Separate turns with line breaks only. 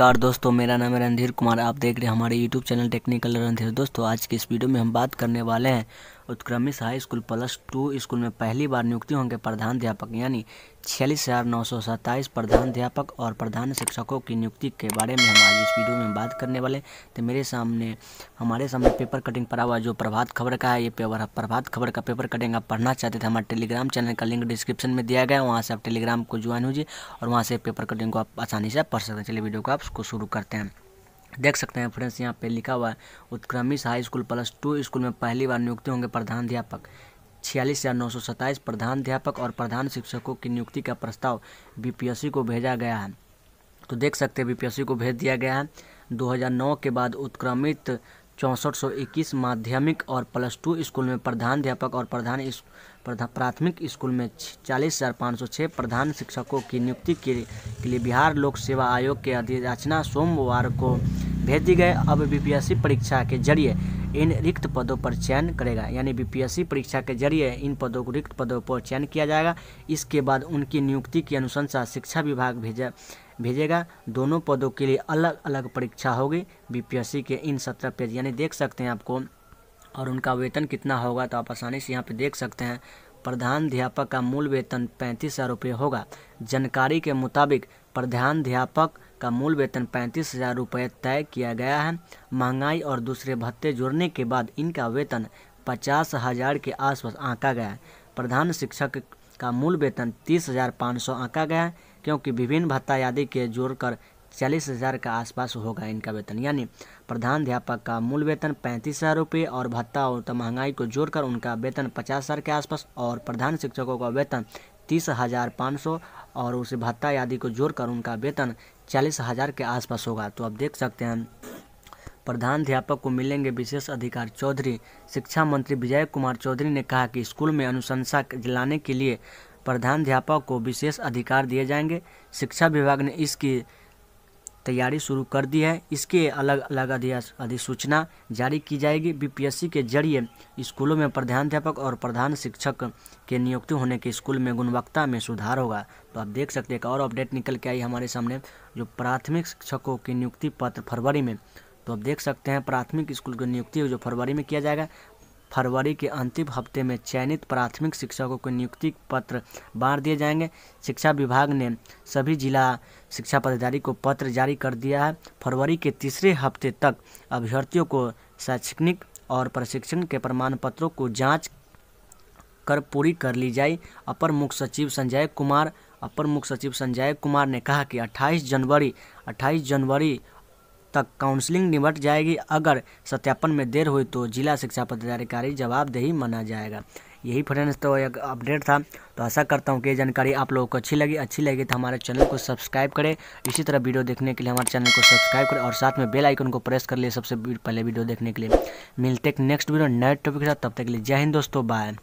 नमस्कार दोस्तों मेरा नाम है रणधीर कुमार आप देख रहे हैं हमारे यूट्यूब चैनल टेक्निकल रणधीर दोस्तों आज की इस वीडियो में हम बात करने वाले हैं उत्क्रमित high school plus two school में पहली बार नियुक्ति होंगे प्रधान अध्यापक यानी छियालीस हज़ार नौ सौ सत्ताईस प्रधान अध्यापक और प्रधान शिक्षकों की नियुक्ति के बारे में हम आज इस वीडियो में बात करने वाले तो मेरे सामने हमारे सामने पेपर कटिंग पड़ा हुआ जो प्रभात खबर का है ये पेपर प्रभात खबर का पेपर कटिंग आप पढ़ना चाहते थे हमारे टेलीग्राम चैनल का लिंक डिस्क्रिप्शन में दिया गया वहाँ से आप टेलीग्राम को ज्वाइन हो और वहाँ से पेपर कटिंग को आप आसानी से पढ़ सकते हैं चलिए वीडियो को आप उसको शुरू करते हैं देख सकते हैं फ्रेंड्स यहाँ पे लिखा हुआ है उत्क्रमिश high school plus two school में पहली बार नियुक्ति होंगे प्रधानाध्यापक छियालीस हज़ार नौ सौ सत्ताईस प्रधानाध्यापक और प्रधान शिक्षकों की नियुक्ति का प्रस्ताव बीपीएससी को भेजा गया है तो देख सकते हैं बीपीएससी को भेज दिया गया है दो के बाद उत्क्रमित चौंसठ माध्यमिक और प्लस टू स्कूल में प्रधानाध्यापक और प्रधान प्राथमिक स्कूल में चालीस हज़ार पाँच सौ छः प्रधान शिक्षकों की नियुक्ति के लिए बिहार लोक सेवा आयोग के अधिराचना सोमवार को भेज दी गए अब बीपीएससी परीक्षा के जरिए इन रिक्त पदों पर चयन करेगा यानी बीपीएससी परीक्षा के जरिए इन पदों को रिक्त पदों पर चयन किया जाएगा इसके बाद उनकी नियुक्ति की अनुशंसा शिक्षा विभाग भेजा भेजेगा दोनों पदों के लिए अलग अलग परीक्षा होगी बीपीएससी के इन सत्रह पेज यानी देख सकते हैं आपको और उनका वेतन कितना होगा तो आप आसानी से यहाँ पे देख सकते हैं प्रधानाध्यापक का मूल वेतन पैंतीस हज़ार रुपये होगा जानकारी के मुताबिक प्रधानाध्यापक का मूल वेतन पैंतीस हज़ार रुपये तय किया गया है महंगाई और दूसरे भत्ते जुड़ने के बाद इनका वेतन पचास हज़ार के आसपास आंका गया है प्रधान शिक्षक का मूल वेतन तीस हज़ार पाँच सौ आंका गया है क्योंकि विभिन्न भत्ता आदि के जोड़कर चालीस हज़ार के आसपास होगा इनका वेतन यानी प्रधान अध्यापक का मूल वेतन पैंतीस हज़ार रुपये और भत्ता और महंगाई को जोड़कर उनका वेतन पचास हज़ार के आसपास और प्रधान शिक्षकों का वेतन तीस हज़ार पाँच सौ और उसे भत्ता आदि को जोड़कर उनका वेतन चालीस हज़ार के आसपास होगा तो आप देख सकते हैं प्रधानाध्यापक को मिलेंगे विशेष अधिकार चौधरी शिक्षा मंत्री विजय कुमार चौधरी ने कहा कि स्कूल में अनुशंसा दिलाने के लिए प्रधानाध्यापक को विशेष अधिकार दिए जाएंगे शिक्षा विभाग ने इसकी तैयारी शुरू कर दी है इसके अलग अलग अधिसूचना जारी की जाएगी बीपीएससी के जरिए स्कूलों में प्रधानाध्यापक और प्रधान शिक्षक के नियुक्ति होने के स्कूल में गुणवत्ता में सुधार होगा तो आप देख सकते हैं एक और अपडेट निकल के आई हमारे सामने जो प्राथमिक शिक्षकों की नियुक्ति पत्र फरवरी में तो आप देख सकते हैं प्राथमिक स्कूल की नियुक्ति जो फरवरी में किया जाएगा फरवरी के अंतिम हफ्ते में चयनित प्राथमिक शिक्षकों को नियुक्ति पत्र बांट दिए जाएंगे शिक्षा विभाग ने सभी जिला शिक्षा पदाधिकारी को पत्र जारी कर दिया है फरवरी के तीसरे हफ्ते तक अभ्यर्थियों को शैक्षणिक और प्रशिक्षण के प्रमाण पत्रों को जाँच कर पूरी कर ली जाए अपर मुख्य सचिव संजय कुमार अपर मुख्य सचिव संजय कुमार ने कहा कि 28 जनवरी 28 जनवरी तक काउंसलिंग निबट जाएगी अगर सत्यापन में देर हुई तो जिला शिक्षा पदाधिकारी जवाबदेही माना जाएगा यही फ्रेंड्स तो एक अपडेट था तो आशा करता हूँ कि ये जानकारी आप लोगों को अच्छी लगी अच्छी लगी तो हमारे चैनल को सब्सक्राइब करें इसी तरह वीडियो देखने के लिए हमारे चैनल को सब्सक्राइब करें और साथ में बेल आइकन को प्रेस कर लिए सबसे पहले वीडियो देखने के लिए मिलते नेक्स्ट वीडियो नए टॉपिक के साथ तब तक के लिए जय हिंद दोस्तों बाय